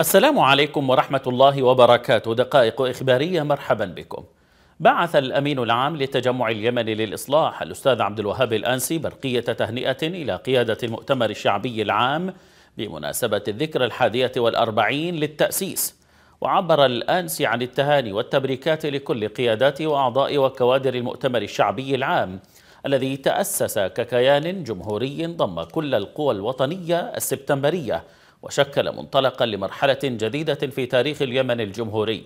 السلام عليكم ورحمة الله وبركاته دقائق إخبارية مرحبا بكم بعث الأمين العام للتجمع اليمني للإصلاح الأستاذ عبد الوهاب الأنسي برقية تهنئة إلى قيادة المؤتمر الشعبي العام بمناسبة الذكرى الحادية والأربعين للتأسيس وعبر الأنسي عن التهاني والتبريكات لكل قيادات وأعضاء وكوادر المؤتمر الشعبي العام الذي تأسس ككيان جمهوري ضم كل القوى الوطنية السبتمبرية وشكل منطلقا لمرحلة جديدة في تاريخ اليمن الجمهوري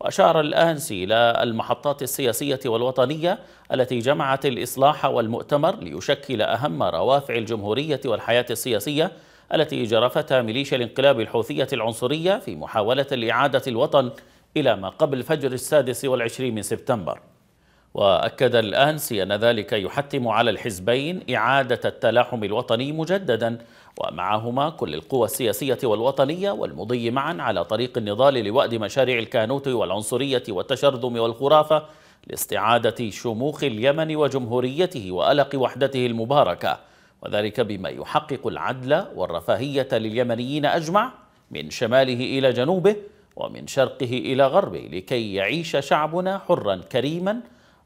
وأشار الآنسي إلى المحطات السياسية والوطنية التي جمعت الإصلاح والمؤتمر ليشكل أهم روافع الجمهورية والحياة السياسية التي جرفتها ميليشيا الانقلاب الحوثية العنصرية في محاولة لإعادة الوطن إلى ما قبل فجر السادس والعشرين من سبتمبر وأكد الآنسي أن ذلك يحتم على الحزبين إعادة التلاحم الوطني مجددا ومعهما كل القوى السياسية والوطنية والمضي معا على طريق النضال لوأد مشاريع الكانوت والعنصرية والتشرذم والخرافة لاستعادة شموخ اليمن وجمهوريته وألق وحدته المباركة وذلك بما يحقق العدل والرفاهية لليمنيين أجمع من شماله إلى جنوبه ومن شرقه إلى غربه لكي يعيش شعبنا حرا كريما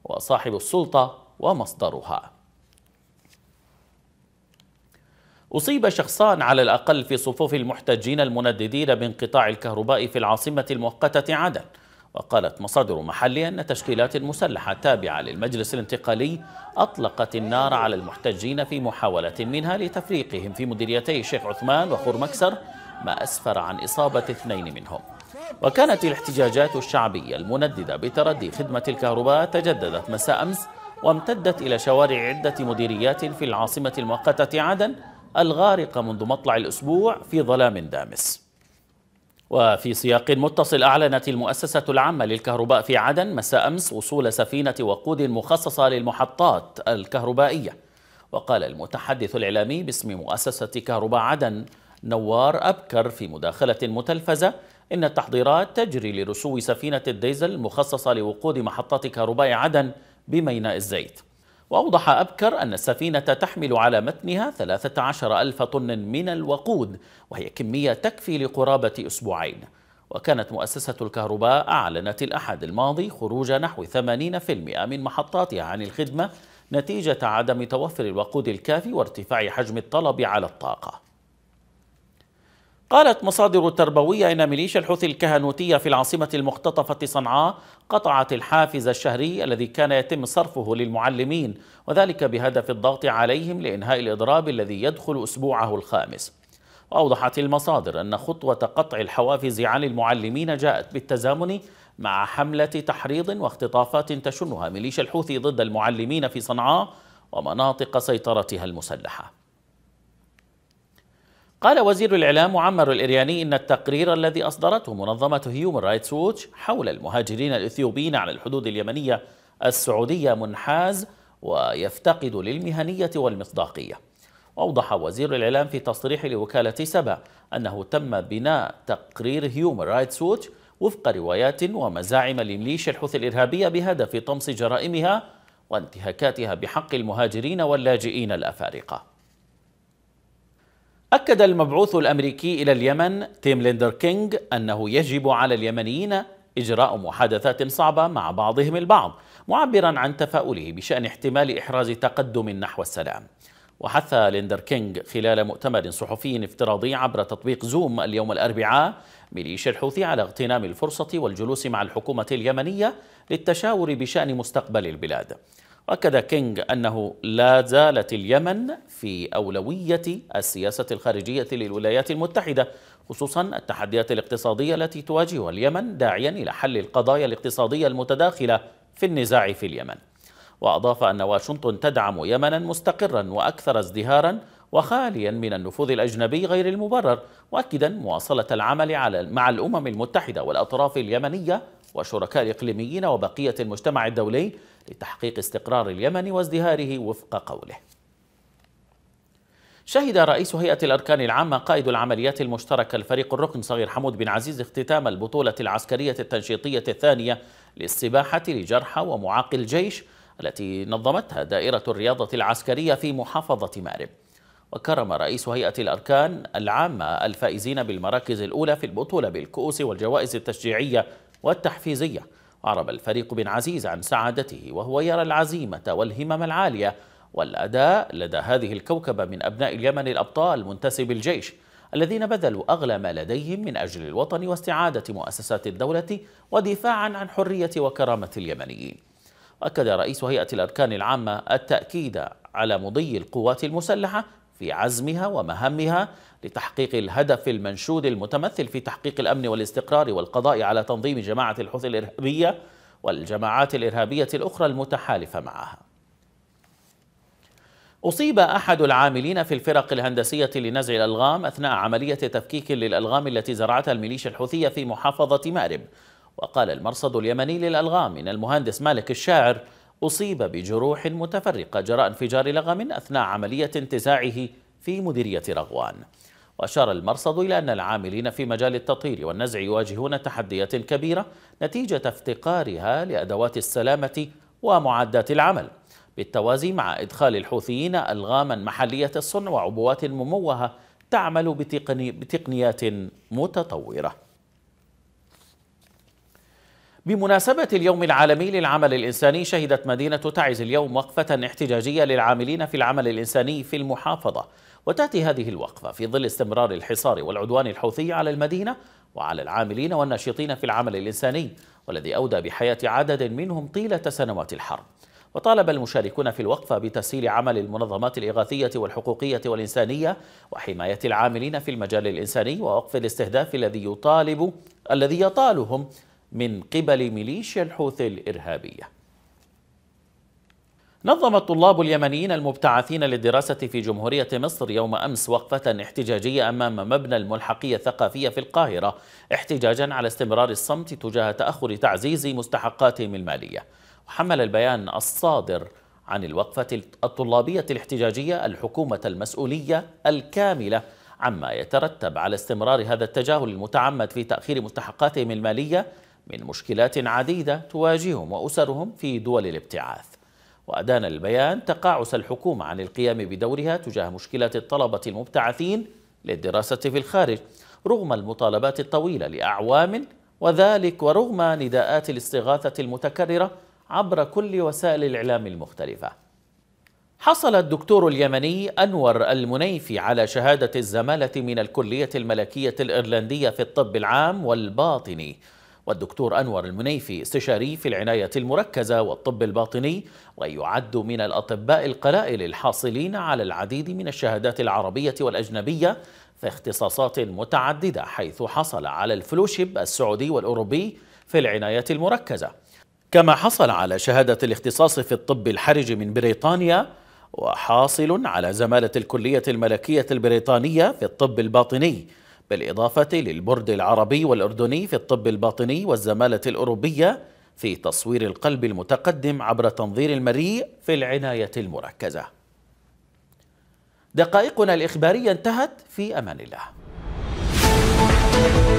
وصاحب السلطة ومصدرها أصيب شخصان على الأقل في صفوف المحتجين المنددين بانقطاع الكهرباء في العاصمة المؤقتة عدن وقالت مصادر محلية أن تشكيلات مسلحة تابعة للمجلس الانتقالي أطلقت النار على المحتجين في محاولة منها لتفريقهم في مديريتي الشيخ عثمان وخور مكسر ما أسفر عن إصابة اثنين منهم وكانت الاحتجاجات الشعبية المنددة بتردي خدمة الكهرباء تجددت مساء أمس وامتدت إلى شوارع عدة مديريات في العاصمة المؤقتة عدن الغارقة منذ مطلع الأسبوع في ظلام دامس وفي سياق متصل أعلنت المؤسسة العامة للكهرباء في عدن مساء أمس وصول سفينة وقود مخصصة للمحطات الكهربائية وقال المتحدث الإعلامي باسم مؤسسة كهرباء عدن نوار أبكر في مداخلة متلفزة إن التحضيرات تجري لرسو سفينة الديزل المخصصة لوقود محطة كهرباء عدن بميناء الزيت وأوضح أبكر أن السفينة تحمل على متنها 13 ألف طن من الوقود وهي كمية تكفي لقرابة أسبوعين وكانت مؤسسة الكهرباء أعلنت الأحد الماضي خروج نحو 80% من محطاتها عن الخدمة نتيجة عدم توفر الوقود الكافي وارتفاع حجم الطلب على الطاقة قالت مصادر تربوية إن ميليشيا الحوثي الكهنوتية في العاصمة المختطفة صنعاء قطعت الحافز الشهري الذي كان يتم صرفه للمعلمين وذلك بهدف الضغط عليهم لإنهاء الإضراب الذي يدخل أسبوعه الخامس وأوضحت المصادر أن خطوة قطع الحوافز عن المعلمين جاءت بالتزامن مع حملة تحريض واختطافات تشنها ميليشيا الحوثي ضد المعلمين في صنعاء ومناطق سيطرتها المسلحه قال وزير الإعلام معمر الإرياني إن التقرير الذي أصدرته منظمة هيومن رايتس ووتش حول المهاجرين الإثيوبيين على الحدود اليمنية السعودية منحاز ويفتقد للمهنية والمصداقية وأوضح وزير الإعلام في تصريح لوكالة سبا أنه تم بناء تقرير هيومن رايتس ووتش وفق روايات ومزاعم لميليشيا الحوثي الإرهابية بهدف طمس جرائمها وانتهاكاتها بحق المهاجرين واللاجئين الأفارقة أكد المبعوث الأمريكي إلى اليمن تيم ليندر كينج أنه يجب على اليمنيين إجراء محادثات صعبة مع بعضهم البعض معبرا عن تفاؤله بشأن احتمال إحراز تقدم نحو السلام وحث ليندر كينج خلال مؤتمر صحفي افتراضي عبر تطبيق زوم اليوم الأربعاء ميليشيا الحوثي على اغتنام الفرصة والجلوس مع الحكومة اليمنية للتشاور بشأن مستقبل البلاد أكد كينج انه لا زالت اليمن في اولويه السياسه الخارجيه للولايات المتحده خصوصا التحديات الاقتصاديه التي تواجهها اليمن داعيا الى حل القضايا الاقتصاديه المتداخله في النزاع في اليمن واضاف ان واشنطن تدعم يمنا مستقرا واكثر ازدهارا وخاليا من النفوذ الاجنبي غير المبرر مؤكدا مواصله العمل على مع الامم المتحده والاطراف اليمنيه وشركاء الإقليميين وبقية المجتمع الدولي لتحقيق استقرار اليمن وازدهاره وفق قوله شهد رئيس هيئة الأركان العامة قائد العمليات المشتركة الفريق الركن صغير حمود بن عزيز اختتام البطولة العسكرية التنشيطية الثانية للسباحة لجرحى ومعاق الجيش التي نظمتها دائرة الرياضة العسكرية في محافظة مأرب وكرم رئيس هيئة الأركان العامة الفائزين بالمراكز الأولى في البطولة بالكؤوس والجوائز التشجيعية والتحفيزية وعرب الفريق بن عزيز عن سعادته وهو يرى العزيمة والهمم العالية والأداء لدى هذه الكوكبة من أبناء اليمن الأبطال منتسب الجيش الذين بذلوا أغلى ما لديهم من أجل الوطن واستعادة مؤسسات الدولة ودفاعا عن حرية وكرامة اليمنيين وأكد رئيس هيئة الأركان العامة التأكيد على مضي القوات المسلحة في عزمها ومهامها لتحقيق الهدف المنشود المتمثل في تحقيق الامن والاستقرار والقضاء على تنظيم جماعه الحوثي الارهابيه والجماعات الارهابيه الاخرى المتحالفه معها. أصيب أحد العاملين في الفرق الهندسية لنزع الألغام أثناء عملية تفكيك للألغام التي زرعتها الميليشيا الحوثية في محافظة مأرب وقال المرصد اليمني للألغام إن المهندس مالك الشاعر أصيب بجروح متفرقة جراء انفجار لغم أثناء عملية انتزاعه في مديرية رغوان وأشار المرصد إلى أن العاملين في مجال التطهير والنزع يواجهون تحديات كبيرة نتيجة افتقارها لأدوات السلامة ومعدات العمل بالتوازي مع إدخال الحوثيين ألغاما محلية الصنع وعبوات مموهة تعمل بتقني بتقنيات متطورة بمناسبة اليوم العالمي للعمل الإنساني شهدت مدينة تعز اليوم وقفة احتجاجية للعاملين في العمل الإنساني في المحافظة وتأتي هذه الوقفة في ظل استمرار الحصار والعدوان الحوثي على المدينة وعلى العاملين والناشطين في العمل الإنساني والذي أودى بحياة عدد منهم طيلة سنوات الحرب وطالب المشاركون في الوقفة بتسهيل عمل المنظمات الإغاثية والحقوقية والإنسانية وحماية العاملين في المجال الإنساني ووقف الاستهداف الذي يطالب الذي يطالهم من قبل ميليشيا الحوثي الإرهابية نظم الطلاب اليمنيين المبتعثين للدراسة في جمهورية مصر يوم أمس وقفة احتجاجية أمام مبنى الملحقية الثقافية في القاهرة احتجاجا على استمرار الصمت تجاه تأخر تعزيز مستحقاتهم المالية وحمل البيان الصادر عن الوقفة الطلابية الاحتجاجية الحكومة المسؤولية الكاملة عما يترتب على استمرار هذا التجاهل المتعمد في تأخير مستحقاتهم المالية من مشكلات عديدة تواجههم وأسرهم في دول الابتعاث وأدان البيان تقاعس الحكومة عن القيام بدورها تجاه مشكلة الطلبة المبتعثين للدراسة في الخارج رغم المطالبات الطويلة لأعوام وذلك ورغم نداءات الاستغاثة المتكررة عبر كل وسائل الإعلام المختلفة حصل الدكتور اليمني أنور المنيفي على شهادة الزمالة من الكلية الملكية الإيرلندية في الطب العام والباطني والدكتور أنور المنيفي استشاري في العناية المركزة والطب الباطني ويعد من الأطباء القلائل الحاصلين على العديد من الشهادات العربية والأجنبية في اختصاصات متعددة حيث حصل على الفلوشيب السعودي والأوروبي في العناية المركزة كما حصل على شهادة الاختصاص في الطب الحرج من بريطانيا وحاصل على زمالة الكلية الملكية البريطانية في الطب الباطني بالإضافة للبرد العربي والأردني في الطب الباطني والزمالة الأوروبية في تصوير القلب المتقدم عبر تنظير المريء في العناية المركزة دقائقنا الإخبارية انتهت في أمان الله